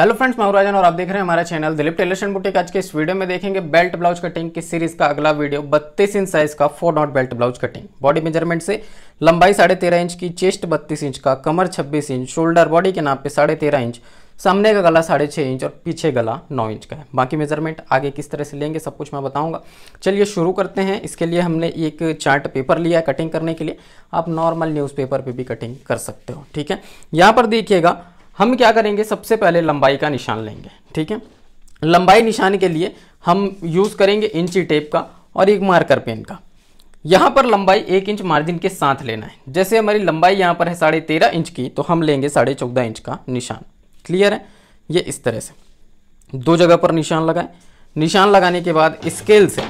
hello friends मैं राजन और आप देख रहे हैं हमारा चैनल दिलीप टेलेशन बुटीक आज के इस वीडियो में देखेंगे बेल्ट ब्लाउज कटिंग की सीरीज का अगला वीडियो 32 इंच साइज का four knot belt blouse cutting body measurement से लंबाई साढ़े तेरह इंच की चेस्ट बत्तीस इंच का कमर छब्बीस इंच शोल्डर बॉडी के नाप पे साढ़े तेरह इंच सामने का गला साढ़े छः इंच और पीछे गला नौ इंच का है बाकी मेजरमेंट आगे किस तरह से लेंगे सब कुछ मैं बताऊंगा चलिए शुरू करते हैं इसके लिए हमने एक चार्ट पेपर लिया है कटिंग करने के लिए आप नॉर्मल न्यूज़पेपर पे भी कटिंग कर सकते हो ठीक है यहाँ पर देखिएगा हम क्या करेंगे सबसे पहले लंबाई का निशान लेंगे ठीक है लंबाई निशान के लिए हम यूज़ करेंगे इंची टेप का और एक मार्कर पेन का यहाँ पर लंबाई एक इंच मार्जिन के साथ लेना है जैसे हमारी लंबाई यहाँ पर है साढ़े तेरह इंच की तो हम लेंगे साढ़े चौदह इंच का निशान क्लियर है ये इस तरह से दो जगह पर निशान लगाएं निशान लगाने के बाद स्केल से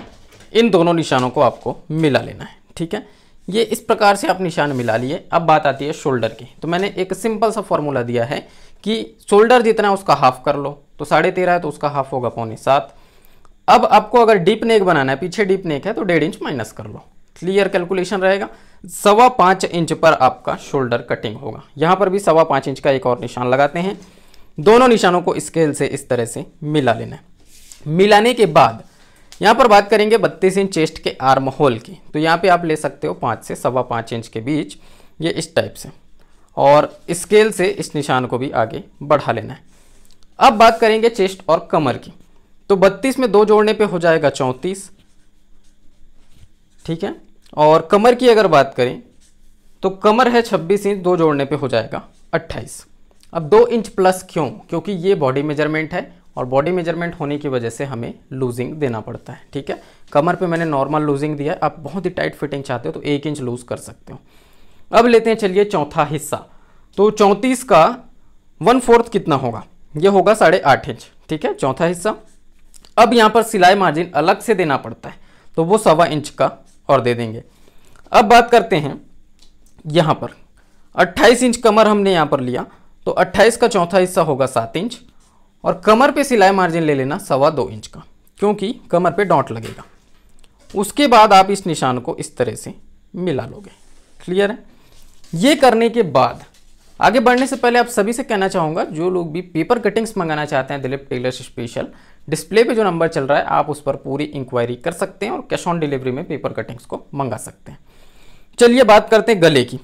इन दोनों निशानों को आपको मिला लेना है ठीक है ये इस प्रकार से आप निशान मिला लिए अब बात आती है शोल्डर की तो मैंने एक सिंपल सा फॉर्मूला दिया है कि शोल्डर जितना है उसका हाफ कर लो तो साढ़े तेरह है तो उसका हाफ होगा पौने सात अब आपको अगर डीप नेक बनाना है पीछे डीप नेक है तो डेढ़ इंच माइनस कर लो क्लियर कैलकुलेशन रहेगा सवा पाँच इंच पर आपका शोल्डर कटिंग होगा यहाँ पर भी सवा पाँच इंच का एक और निशान लगाते हैं दोनों निशानों को स्केल से इस तरह से मिला लेना है मिलाने के बाद यहाँ पर बात करेंगे बत्तीस इंच चेस्ट के आर्म होल की तो यहाँ पे आप ले सकते हो पाँच से सवा पाँच इंच के बीच ये इस टाइप से और स्केल से इस निशान को भी आगे बढ़ा लेना है अब बात करेंगे चेस्ट और कमर की तो बत्तीस में दो जोड़ने पे हो जाएगा चौंतीस ठीक है और कमर की अगर बात करें तो कमर है छब्बीस इंच दो जोड़ने पे हो जाएगा 28 अब दो इंच प्लस क्यों क्योंकि ये बॉडी मेजरमेंट है और बॉडी मेजरमेंट होने की वजह से हमें लूजिंग देना पड़ता है ठीक है कमर पे मैंने नॉर्मल लूजिंग दिया है आप बहुत ही टाइट फिटिंग चाहते हो तो एक इंच लूज़ कर सकते हो अब लेते हैं चलिए चौथा हिस्सा तो चौंतीस का वन फोर्थ कितना होगा ये होगा साढ़े आठ इंच ठीक है चौथा हिस्सा अब यहाँ पर सिलाई मार्जिन अलग से देना पड़ता है तो वो सवा इंच का और दे देंगे अब बात करते हैं यहाँ पर 28 इंच कमर हमने यहाँ पर लिया तो 28 का चौथा हिस्सा होगा सात इंच और कमर पे सिलाई मार्जिन ले लेना सवा दो इंच का क्योंकि कमर पे डॉट लगेगा उसके बाद आप इस निशान को इस तरह से मिला लोगे क्लियर है ये करने के बाद आगे बढ़ने से पहले आप सभी से कहना चाहूँगा जो लोग भी पेपर कटिंग्स मंगाना चाहते हैं दिलीप टेलर्स स्पेशल डिस्प्ले पे जो नंबर चल रहा है आप उस पर पूरी इंक्वायरी कर सकते हैं और कैश ऑन डिलीवरी में पेपर कटिंग्स को मंगा सकते हैं चलिए बात करते हैं गले की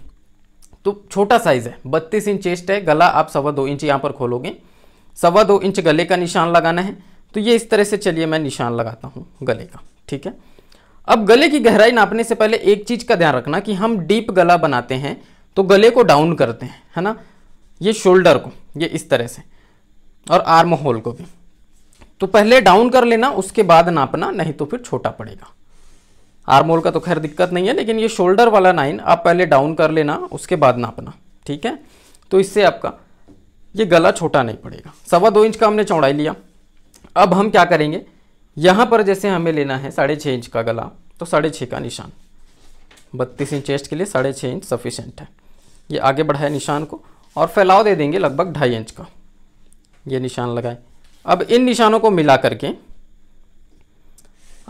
तो छोटा साइज़ है बत्तीस इंच चेस्ट है गला आप सवा दो इंच यहाँ पर खोलोगे सवा दो इंच गले का निशान लगाना है तो ये इस तरह से चलिए मैं निशान लगाता हूँ गले का ठीक है अब गले की गहराई नापने से पहले एक चीज़ का ध्यान रखना कि हम डीप गला बनाते हैं तो गले को डाउन करते हैं है ना ये शोल्डर को ये इस तरह से और आर्म होल को भी तो पहले डाउन कर लेना उसके बाद नापना नहीं तो फिर छोटा पड़ेगा आर्म होल का तो खैर दिक्कत नहीं है लेकिन ये शोल्डर वाला नाइन आप पहले डाउन कर लेना उसके बाद नापना ठीक है तो इससे आपका ये गला छोटा नहीं पड़ेगा सवा दो इंच का हमने चौड़ाई लिया अब हम क्या करेंगे यहाँ पर जैसे हमें लेना है साढ़े छः इंच का गला तो साढ़े छः का निशान बत्तीस इंच चेस्ट के लिए साढ़े छः इंच सफिशेंट है ये आगे बढ़ाए निशान को और फैलाव दे देंगे लगभग ढाई इंच का ये निशान लगाए अब इन निशानों को मिला करके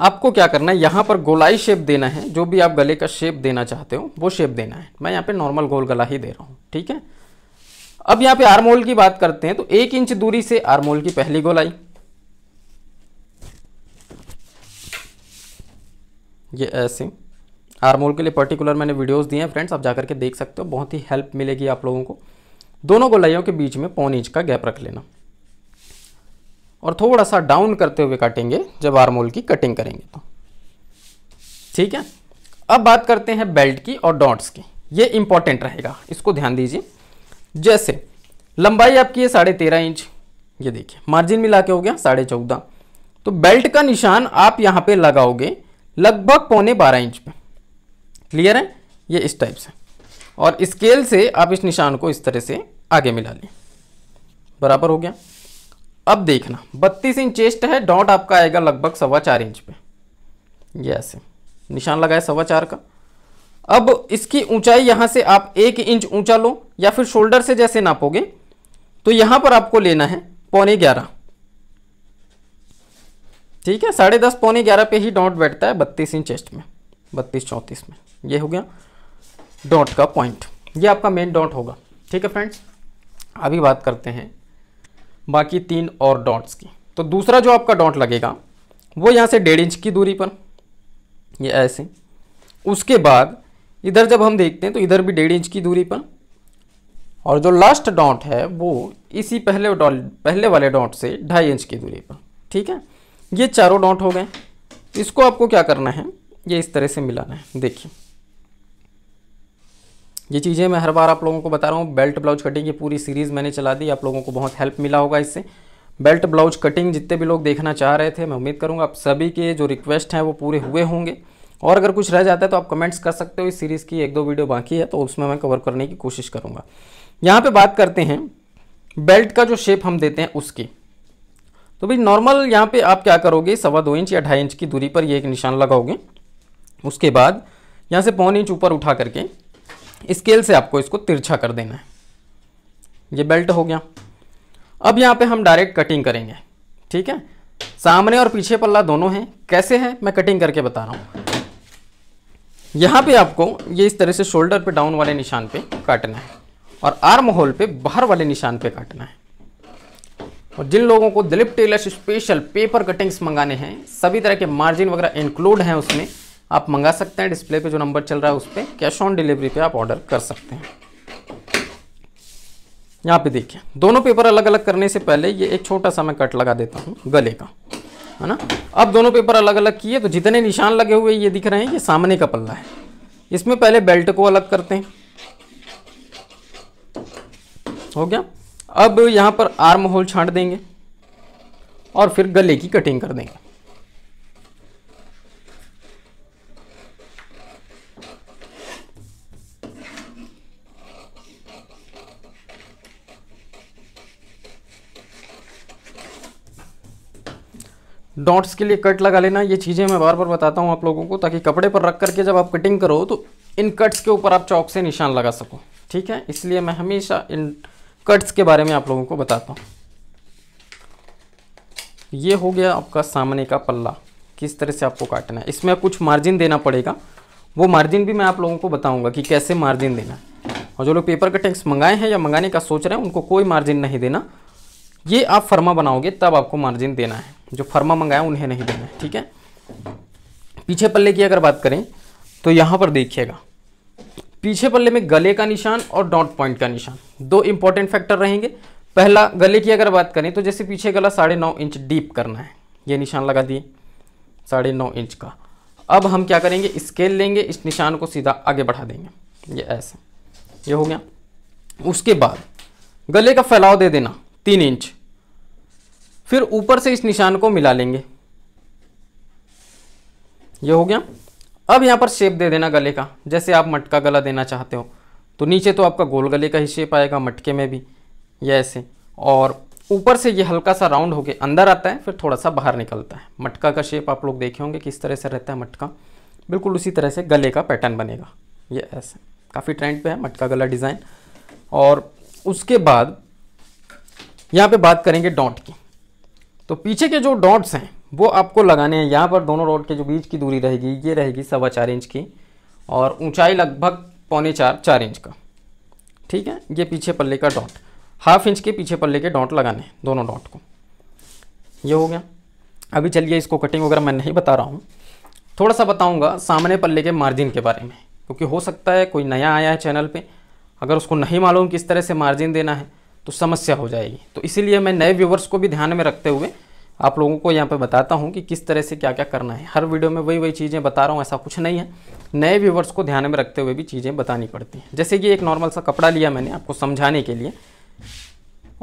आपको क्या करना है यहाँ पर गोलाई शेप देना है जो भी आप गले का शेप देना चाहते हो वो शेप देना है मैं यहाँ पे नॉर्मल गोल गला ही दे रहा हूँ ठीक है अब यहाँ पे आरमोल की बात करते हैं तो एक इंच दूरी से आरमोल की पहली गोलाई ये ऐसे आरमोल के लिए पर्टिकुलर मैंने वीडियोस दिए हैं फ्रेंड्स आप जाकर के देख सकते हो बहुत ही हेल्प मिलेगी आप लोगों को दोनों गोलाइयों के बीच में पौन इंच का गैप रख लेना और थोड़ा सा डाउन करते हुए काटेंगे जब आरमोल की कटिंग करेंगे तो ठीक है अब बात करते हैं बेल्ट की और डॉट्स की ये इंपॉर्टेंट रहेगा इसको ध्यान दीजिए जैसे लंबाई आपकी है साढ़े तेरह इंच ये देखिए मार्जिन मिला के हो गया साढ़े चौदह तो बेल्ट का निशान आप यहाँ पे लगाओगे लगभग पौने बारह इंच पे क्लियर है ये इस टाइप से और स्केल से आप इस निशान को इस तरह से आगे मिला लें बराबर हो गया अब देखना बत्तीस इंच चेस्ट है डॉट आपका आएगा लगभग सवा चार इंच पे ये ऐसे निशान लगाए सवा चार का अब इसकी ऊंचाई यहाँ से आप एक इंच ऊंचा लो या फिर शोल्डर से जैसे नापोगे तो यहाँ पर आपको लेना है पौने ग्यारह ठीक है साढ़े दस पौने ग्यारह पे ही डॉट बैठता है बत्तीस इंच चेस्ट में बत्तीस चौंतीस में ये हो गया डॉट का पॉइंट ये आपका मेन डॉट होगा ठीक है फ्रेंड्स अभी बात करते हैं बाकी तीन और डॉट्स की तो दूसरा जो आपका डॉट लगेगा वो यहाँ से डेढ़ इंच की दूरी पर ये ऐसे उसके बाद इधर जब हम देखते हैं तो इधर भी डेढ़ इंच की दूरी पर और जो लास्ट डॉट है वो इसी पहले डॉट पहले वाले डॉट से ढाई इंच की दूरी पर ठीक है ये चारों डॉट हो गए इसको आपको क्या करना है ये इस तरह से मिलाना है देखिए ये चीज़ें मैं हर बार आप लोगों को बता रहा हूँ बेल्ट ब्लाउज कटिंग की पूरी सीरीज़ मैंने चला दी आप लोगों को बहुत हेल्प मिला होगा इससे बेल्ट ब्लाउज कटिंग जितने भी लोग देखना चाह रहे थे मैं उम्मीद करूँगा आप सभी के जो रिक्वेस्ट हैं वो पूरे हुए होंगे और अगर कुछ रह जाता है तो आप कमेंट्स कर सकते हो इस सीरीज़ की एक दो वीडियो बाकी है तो उसमें मैं कवर करने की कोशिश करूँगा यहाँ पर बात करते हैं बेल्ट का जो शेप हम देते हैं उसकी तो भाई नॉर्मल यहाँ पर आप क्या करोगे सवा दो इंच या ढाई इंच की दूरी पर ये एक निशान लगाओगे उसके बाद यहाँ से पौन इंच ऊपर उठा करके स्केल से आपको इसको तिरछा कर देना है ये बेल्ट हो गया अब यहाँ पे हम डायरेक्ट कटिंग करेंगे ठीक है सामने और पीछे पल्ला दोनों हैं कैसे हैं मैं कटिंग करके बता रहा हूँ यहाँ पे आपको ये इस तरह से शोल्डर पे डाउन वाले निशान पे काटना है और आर्म होल पे बाहर वाले निशान पे काटना है और जिन लोगों को Dilip tailors special paper cuttings मंगाने हैं सभी तरह के मार्जिन वगैरह इंक्लूड हैं उसमें आप मंगा सकते हैं डिस्प्ले पे जो नंबर चल रहा है उस पर कैश ऑन डिलीवरी पे आप ऑर्डर कर सकते हैं यहाँ पे देखिए दोनों पेपर अलग अलग करने से पहले ये एक छोटा सा मैं कट लगा देता हूँ गले का है ना अब दोनों पेपर अलग अलग किए तो जितने निशान लगे हुए ये दिख रहे हैं ये सामने का पल्ला है इसमें पहले बेल्ट को अलग करते हैं हो गया अब यहाँ पर आर्म होल छाट देंगे और फिर गले की कटिंग कर देंगे डॉट्स के लिए कट लगा लेना ये चीज़ें मैं बार बार बताता हूँ आप लोगों को ताकि कपड़े पर रख करके जब आप कटिंग करो तो इन कट्स के ऊपर आप चौक से निशान लगा सको ठीक है इसलिए मैं हमेशा इन कट्स के बारे में आप लोगों को बताता हूँ ये हो गया आपका सामने का पल्ला किस तरह से आपको काटना है इसमें कुछ मार्जिन देना पड़ेगा वो मार्जिन भी मैं आप लोगों को बताऊंगा कि कैसे मार्जिन देना और जो लोग पेपर कटिंग्स मंगाए हैं या मंगाने का सोच रहे हैं उनको कोई मार्जिन नहीं देना ये आप फर्मा बनाओगे तब आपको मार्जिन देना है जो फर्मा मंगाया उन्हें नहीं देना है ठीक है पीछे पल्ले की अगर बात करें तो यहाँ पर देखिएगा पीछे पल्ले में गले का निशान और डॉट पॉइंट का निशान दो इंपॉर्टेंट फैक्टर रहेंगे पहला गले की अगर बात करें तो जैसे पीछे गला साढ़े नौ इंच डीप करना है ये निशान लगा दिए साढ़े नौ इंच का अब हम क्या करेंगे स्केल लेंगे इस निशान को सीधा आगे बढ़ा देंगे ये ऐसे ये हो गया उसके बाद गले का फैलाव दे देना तीन इंच फिर ऊपर से इस निशान को मिला लेंगे ये हो गया अब यहाँ पर शेप दे देना गले का जैसे आप मटका गला देना चाहते हो तो नीचे तो आपका गोल गले का ही शेप आएगा मटके में भी या ऐसे और ऊपर से ये हल्का सा राउंड होके अंदर आता है फिर थोड़ा सा बाहर निकलता है मटका का शेप आप लोग देखे होंगे किस तरह से रहता है मटका बिल्कुल उसी तरह से गले का पैटर्न बनेगा ये ऐसे काफ़ी ट्रेंड पे है मटका गला डिज़ाइन और उसके बाद यहाँ पे बात करेंगे डॉट की तो पीछे के जो डॉट्स हैं वो आपको लगाने हैं यहाँ पर दोनों डॉट के जो बीच की दूरी रहेगी ये रहेगी सवा चार इंच की और ऊंचाई लगभग पौने चार चार इंच का ठीक है ये पीछे पल्ले का डॉट हाफ इंच के पीछे पल्ले के डॉट लगाने हैं दोनों डॉट को ये हो गया अभी चलिए इसको कटिंग वगैरह मैं नहीं बता रहा हूँ थोड़ा सा बताऊँगा सामने पल्ले के मार्जिन के बारे में क्योंकि हो सकता है कोई नया आया है चैनल पर अगर उसको नहीं मालूम किस तरह से मार्जिन देना है तो समस्या हो जाएगी तो इसीलिए मैं नए व्यूवर्स को भी ध्यान में रखते हुए आप लोगों को यहाँ पर बताता हूँ कि किस तरह से क्या क्या करना है हर वीडियो में वही वही चीज़ें बता रहा हूँ ऐसा कुछ नहीं है नए व्यूवर्स को ध्यान में रखते हुए भी चीज़ें बतानी पड़ती हैं जैसे कि एक नॉर्मल सा कपड़ा लिया मैंने आपको समझाने के लिए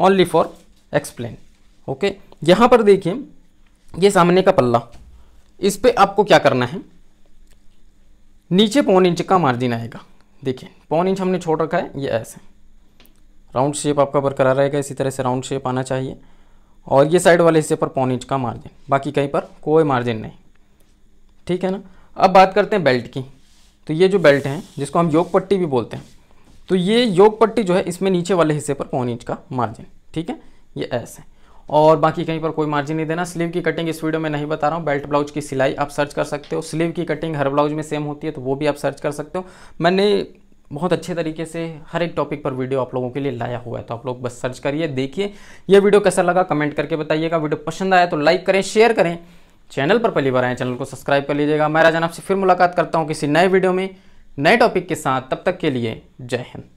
ओनली फॉर एक्सप्लेन ओके यहाँ पर देखिए ये सामने का पल्ला इस पर आपको क्या करना है नीचे पौन इंच का मार्जिन आएगा देखिए पौन इंच हमने छोड़ रखा है ये ऐसे राउंड शेप आपका बरकरार रहेगा इसी तरह से राउंड शेप आना चाहिए और ये साइड वाले हिस्से पर पौन इंच का मार्जिन बाकी कहीं पर कोई मार्जिन नहीं ठीक है ना अब बात करते हैं बेल्ट की तो ये जो बेल्ट हैं जिसको हम योग पट्टी भी बोलते हैं तो ये योग पट्टी जो है इसमें नीचे वाले हिस्से पर पौन इंच का मार्जिन ठीक है ये ऐसे है और बाकी कहीं पर कोई मार्जिन नहीं देना स्लीव की कटिंग इस वीडियो में नहीं बता रहा हूँ बेल्ट ब्लाउज की सिलाई आप सर्च कर सकते हो स्लीव की कटिंग हर ब्लाउज में सेम होती है तो वो भी आप सर्च कर सकते हो मैंने बहुत अच्छे तरीके से हर एक टॉपिक पर वीडियो आप लोगों के लिए लाया हुआ है तो आप लोग बस सर्च करिए देखिए यह वीडियो कैसा लगा कमेंट करके बताइएगा वीडियो पसंद आया तो लाइक करें शेयर करें चैनल पर पहली बार आए चैनल को सब्सक्राइब कर लीजिएगा मैं राजन आपसे फिर मुलाकात करता हूँ किसी नए वीडियो में नए टॉपिक के साथ तब तक के लिए जय हिंद